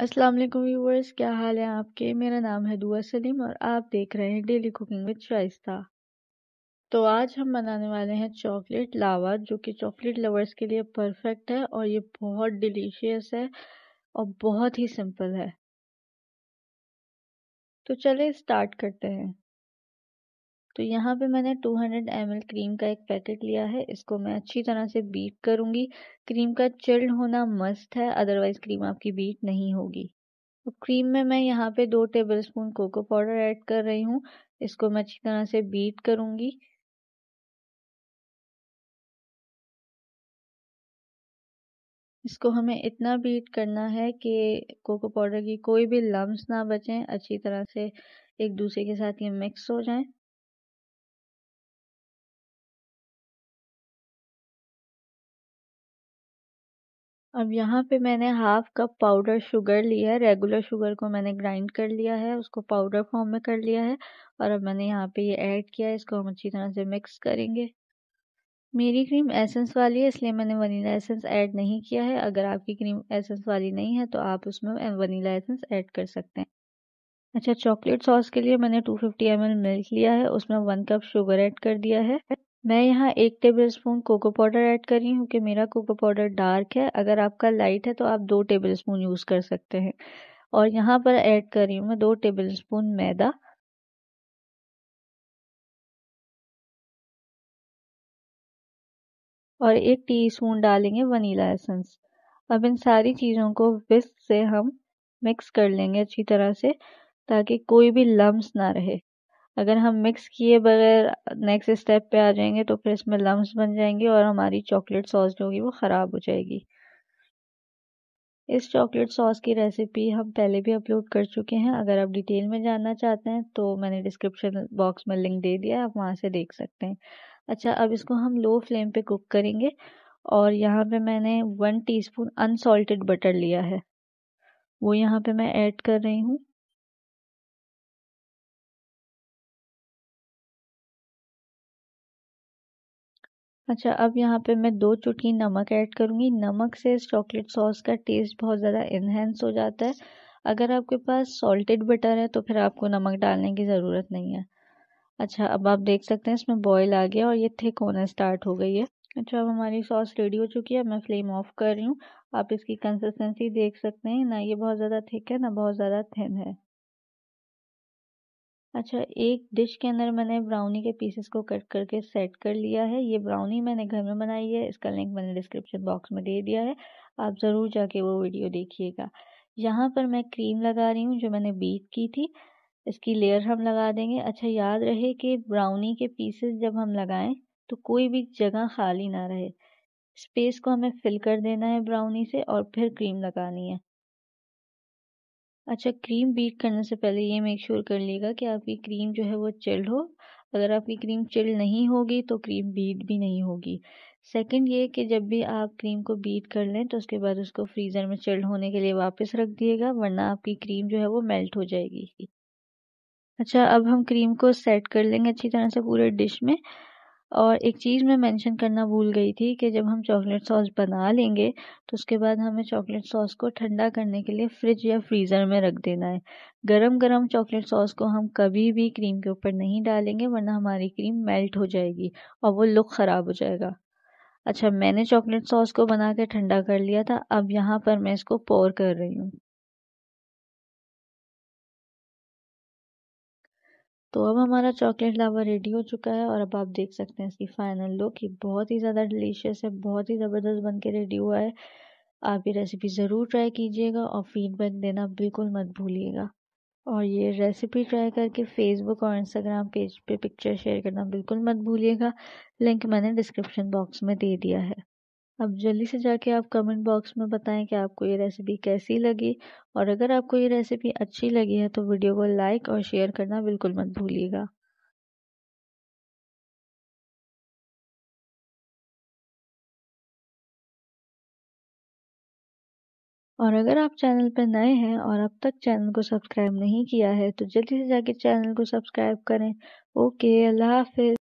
अस्सलाम वालेकुम व्यूवर्स क्या हाल है आपके मेरा नाम है दुआ सलीम और आप देख रहे हैं डेली कुकिंग विद शाइस्ता तो आज हम बनाने वाले हैं चॉकलेट लावा जो कि चॉकलेट लवर्स के लिए परफेक्ट है और ये बहुत डिलीशियस है और बहुत ही सिंपल है तो चले स्टार्ट करते हैं तो यहाँ पे मैंने 200 हंड्रेड क्रीम का एक पैकेट लिया है इसको मैं अच्छी तरह से बीट करूँगी क्रीम का चिल्ड होना मस्त है अदरवाइज़ क्रीम आपकी बीट नहीं होगी तो क्रीम में मैं यहाँ पे दो tablespoon cocoa powder add कर रही हूँ इसको मैं अच्छी तरह से बीट करूँगी इसको हमें इतना बीट करना है कि कोको पाउडर की कोई भी लम्स ना बचें अच्छी तरह से एक दूसरे के साथ ये मिक्स हो जाएं अब यहाँ पे मैंने हाफ कप पाउडर शुगर लिया है रेगुलर शुगर को मैंने ग्राइंड कर लिया है उसको पाउडर फॉर्म में कर लिया है और अब मैंने यहाँ पे ये ऐड किया है इसको हम अच्छी तरह से मिक्स करेंगे मेरी क्रीम एसेंस वाली है इसलिए मैंने वनीला एसेंस ऐड नहीं किया है अगर आपकी क्रीम एसेंस वाली नहीं है तो आप उसमें वनीला एसेंस ऐड कर सकते हैं अच्छा चॉकलेट सॉस के लिए मैंने 250 ml मिल्क लिया है उसमें वन कप शुगर ऐड कर दिया है मैं यहाँ एक tablespoon cocoa powder add कर रही हूँ क्योंकि मेरा कोको पाउडर डार्क है अगर आपका लाइट है तो आप दो टेबल स्पून यूज़ कर सकते हैं और यहाँ पर ऐड कर रही हूँ मैं दो टेबल स्पून मैदा और एक टीस्पून डालेंगे वनीला एसेंस अब इन सारी चीज़ों को विस्क से हम मिक्स कर लेंगे अच्छी तरह से ताकि कोई भी लम्स ना रहे अगर हम मिक्स किए बगैर नेक्स्ट स्टेप पे आ जाएंगे तो फिर इसमें लम्स बन जाएंगे और हमारी चॉकलेट सॉस जो होगी वो ख़राब हो जाएगी इस चॉकलेट सॉस की रेसिपी हम पहले भी अपलोड कर चुके हैं अगर आप डिटेल में जानना चाहते हैं तो मैंने डिस्क्रिप्शन बॉक्स में लिंक दे दिया है आप वहाँ से देख सकते हैं अच्छा अब इसको हम लो फ्लेम पे कुक करेंगे और यहाँ पे मैंने वन टीस्पून अनसॉल्टेड बटर लिया है वो यहाँ पे मैं ऐड कर रही हूँ अच्छा अब यहाँ पे मैं दो चुटकी नमक ऐड करूँगी नमक से इस चॉकलेट सॉस का टेस्ट बहुत ज़्यादा इन्हेंस हो जाता है अगर आपके पास सॉल्टेड बटर है तो फिर आपको नमक डालने की ज़रूरत नहीं है अच्छा अब आप देख सकते हैं इसमें बॉयल आ गया और ये थिक होना स्टार्ट हो गई है अच्छा अब हमारी सॉस रेडी हो चुकी है मैं फ्लेम ऑफ कर रही हूँ आप इसकी कंसिस्टेंसी देख सकते हैं ना ये बहुत ज़्यादा थिक है ना बहुत ज़्यादा थिन है अच्छा एक डिश के अंदर मैंने ब्राउनी के पीसेस को कट करके सेट कर लिया है ये ब्राउनी मैंने घर में बनाई है इसका लिंक मैंने डिस्क्रिप्शन बॉक्स में दे दिया है आप ज़रूर जाके वो वीडियो देखिएगा यहाँ पर मैं क्रीम लगा रही हूँ जो मैंने बीट की थी इसकी लेयर हम लगा देंगे अच्छा याद रहे कि ब्राउनी के पीसेस जब हम लगाएं तो कोई भी जगह खाली ना रहे स्पेस को हमें फिल कर देना है ब्राउनी से और फिर क्रीम लगानी है अच्छा क्रीम बीट करने से पहले ये मेक श्योर कर लीजिएगा कि आपकी क्रीम जो है वो चिल्ड हो अगर आपकी क्रीम चिल्ड नहीं होगी तो क्रीम बीट भी नहीं होगी सेकंड ये कि जब भी आप क्रीम को बीट कर लें तो उसके बाद उसको फ्रीज़र में चिल्ड होने के लिए वापस रख दिएगा वरना आपकी क्रीम जो है वो मेल्ट हो जाएगी अच्छा अब हम क्रीम को सेट कर लेंगे अच्छी तरह से पूरे डिश में और एक चीज़ मैं मेंशन करना भूल गई थी कि जब हम चॉकलेट सॉस बना लेंगे तो उसके बाद हमें चॉकलेट सॉस को ठंडा करने के लिए फ्रिज या फ्रीज़र में रख देना है गरम गरम चॉकलेट सॉस को हम कभी भी क्रीम के ऊपर नहीं डालेंगे वरना हमारी क्रीम मेल्ट हो जाएगी और वो लुक ख़राब हो जाएगा अच्छा मैंने चॉकलेट सॉस को बना कर ठंडा कर लिया था अब यहाँ पर मैं इसको पोर कर रही हूँ तो अब हमारा चॉकलेट लावा रेडी हो चुका है और अब आप देख सकते हैं इसकी फाइनल लुक ये बहुत ही ज़्यादा डिलीशियस है बहुत ही ज़बरदस्त बन के रेडी हुआ है आप ये रेसिपी ज़रूर ट्राई कीजिएगा और फीडबैक देना बिल्कुल मत भूलिएगा और ये रेसिपी ट्राई करके फेसबुक और इंस्टाग्राम पेज पे पिक्चर शेयर करना बिल्कुल मत भूलिएगा लिंक मैंने डिस्क्रिप्शन बॉक्स में दे दिया है अब जल्दी से जाके आप कमेंट बॉक्स में बताएं कि आपको ये रेसिपी कैसी लगी और अगर आपको ये रेसिपी अच्छी लगी है तो वीडियो को लाइक और शेयर करना बिल्कुल मत भूलिएगा और अगर आप चैनल पर नए हैं और अब तक चैनल को सब्सक्राइब नहीं किया है तो जल्दी से जाके चैनल को सब्सक्राइब करें ओके अल्लाह हाफिज़